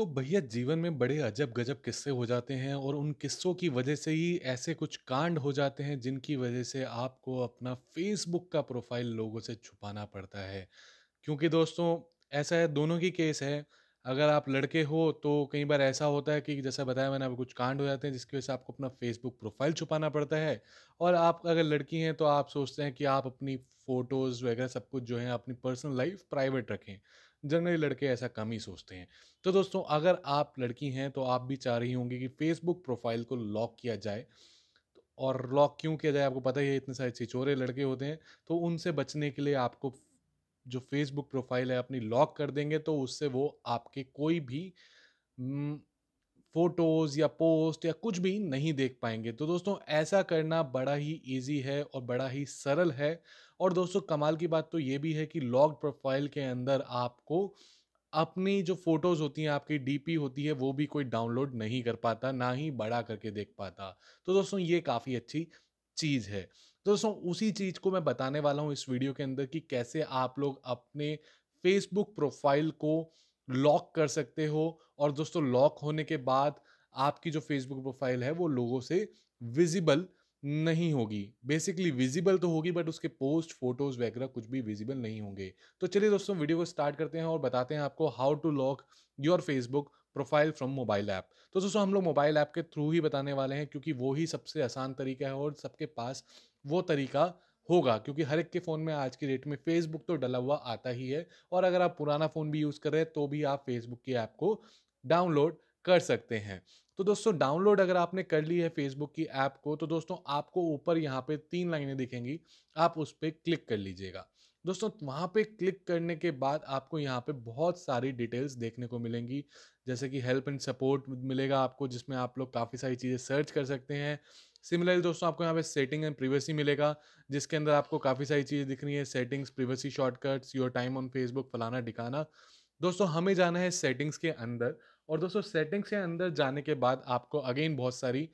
तो भैया जीवन में बड़े अजब गजब किस्से हो जाते हैं और उन किस्सों की वजह से ही ऐसे कुछ कांड हो जाते हैं जिनकी वजह से आपको अपना फेसबुक का प्रोफाइल लोगों से छुपाना पड़ता है क्योंकि दोस्तों ऐसा है दोनों की केस है अगर आप लड़के हो तो कई बार ऐसा होता है कि जैसा बताया मैंने आपको कुछ कांड हो जाते हैं जिसकी वजह से आपको अपना फेसबुक प्रोफाइल छुपाना पड़ता है और आप अगर लड़की हैं तो आप सोचते हैं कि आप अपनी फ़ोटोज़ वगैरह सब कुछ जो है अपनी पर्सनल लाइफ प्राइवेट रखें जनरली लड़के ऐसा कम ही सोचते हैं तो दोस्तों अगर आप लड़की हैं तो आप भी चाह रही होंगी कि फेसबुक प्रोफाइल को लॉक किया जाए और लॉक क्यों किया जाए आपको पता ही है इतने सारे छिचोरे लड़के होते हैं तो उनसे बचने के लिए आपको जो फेसबुक प्रोफाइल है अपनी लॉक कर देंगे तो उससे वो आपके कोई भी फोटोज़ या पोस्ट या कुछ भी नहीं देख पाएंगे तो दोस्तों ऐसा करना बड़ा ही इजी है और बड़ा ही सरल है और दोस्तों कमाल की बात तो ये भी है कि लॉग प्रोफाइल के अंदर आपको अपनी जो फ़ोटोज़ होती हैं आपकी डीपी होती है वो भी कोई डाउनलोड नहीं कर पाता ना ही बड़ा करके देख पाता तो दोस्तों ये काफ़ी अच्छी चीज़ है दोस्तों उसी चीज़ को मैं बताने वाला हूँ इस वीडियो के अंदर कि कैसे आप लोग अपने फेसबुक प्रोफाइल को लॉक कर सकते हो और दोस्तों लॉक होने के बाद आपकी जो फेसबुक प्रोफाइल है वो लोगों से विजिबल नहीं होगी बेसिकली विजिबल तो होगी बट उसके पोस्ट फोटोज वगैरह कुछ भी विजिबल नहीं होंगे तो चलिए दोस्तों वीडियो को स्टार्ट करते हैं और बताते हैं आपको how to lock your Facebook profile from mobile app तो दोस्तों हम लोग मोबाइल ऐप के थ्रू ही बताने वाले हैं क्योंकि वो ही सबसे आसान तरीका है और सबके पास वो तरीका होगा क्योंकि हर एक के फ़ोन में आज की डेट में फेसबुक तो डला हुआ आता ही है और अगर आप पुराना फ़ोन भी यूज़ कर रहे हैं तो भी आप फेसबुक की ऐप को डाउनलोड कर सकते हैं तो दोस्तों डाउनलोड अगर आपने कर ली है फेसबुक की ऐप को तो दोस्तों आपको ऊपर यहाँ पे तीन लाइनें दिखेंगी आप उस पर क्लिक कर लीजिएगा दोस्तों वहाँ पे क्लिक करने के बाद आपको यहाँ पे बहुत सारी डिटेल्स देखने को मिलेंगी जैसे कि हेल्प एंड सपोर्ट मिलेगा आपको जिसमें आप लोग काफ़ी सारी चीज़ें सर्च कर सकते हैं सिमिलरली दोस्तों आपको यहाँ पे सेटिंग एंड प्रिवेसी मिलेगा जिसके अंदर आपको काफ़ी सारी चीज़ दिख रही है settings privacy shortcuts your time on Facebook फलाना ढिकाना दोस्तों हमें जाना है सेटिंग्स के अंदर और दोस्तों सेटिंग्स के अंदर जाने के बाद आपको अगेन बहुत सारी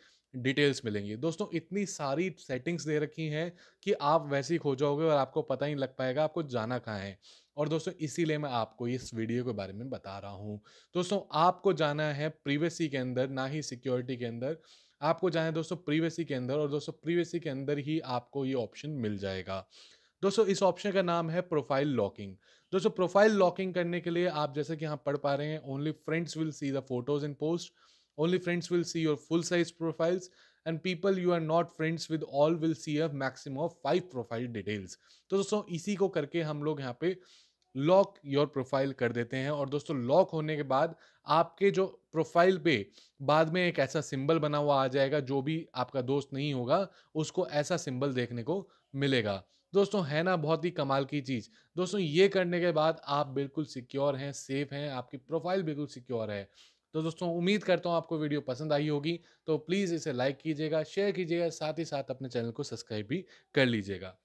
डिटेल्स मिलेंगी दोस्तों इतनी सारी सेटिंग्स दे रखी हैं कि आप वैसे ही खो जाओगे और आपको पता ही नहीं लग पाएगा आपको जाना कहाँ है और दोस्तों इसीलिए मैं आपको इस वीडियो के बारे में बता रहा हूँ दोस्तों आपको जाना है प्रीवेसी के अंदर ना ही सिक्योरिटी के अंदर आपको जाना है दोस्तों प्रीवेसी के अंदर और दोस्तों प्रीवेसी के अंदर ही आपको ये ऑप्शन मिल जाएगा दोस्तों इस ऑप्शन का नाम है प्रोफाइल लॉकिंग दोस्तों प्रोफाइल लॉकिंग करने के लिए आप जैसे कि यहाँ पढ़ पा रहे हैं only friends will see the photos in post Only friends will see your full size profiles and people you are not friends with all will see a maximum of five profile details तो दोस्तों इसी को करके हम लोग यहाँ पे lock your profile कर देते हैं और दोस्तों लॉक होने के बाद आपके जो प्रोफाइल पे बाद में एक ऐसा सिंबल बना हुआ आ जाएगा जो भी आपका दोस्त नहीं होगा उसको ऐसा सिंबल देखने को मिलेगा दोस्तों है ना बहुत ही कमाल की चीज़ दोस्तों ये करने के बाद आप बिल्कुल सिक्योर हैं सेफ हैं आपकी प्रोफाइल बिल्कुल सिक्योर है तो दोस्तों उम्मीद करता हूँ आपको वीडियो पसंद आई होगी तो प्लीज़ इसे लाइक कीजिएगा शेयर कीजिएगा साथ ही साथ अपने चैनल को सब्सक्राइब भी कर लीजिएगा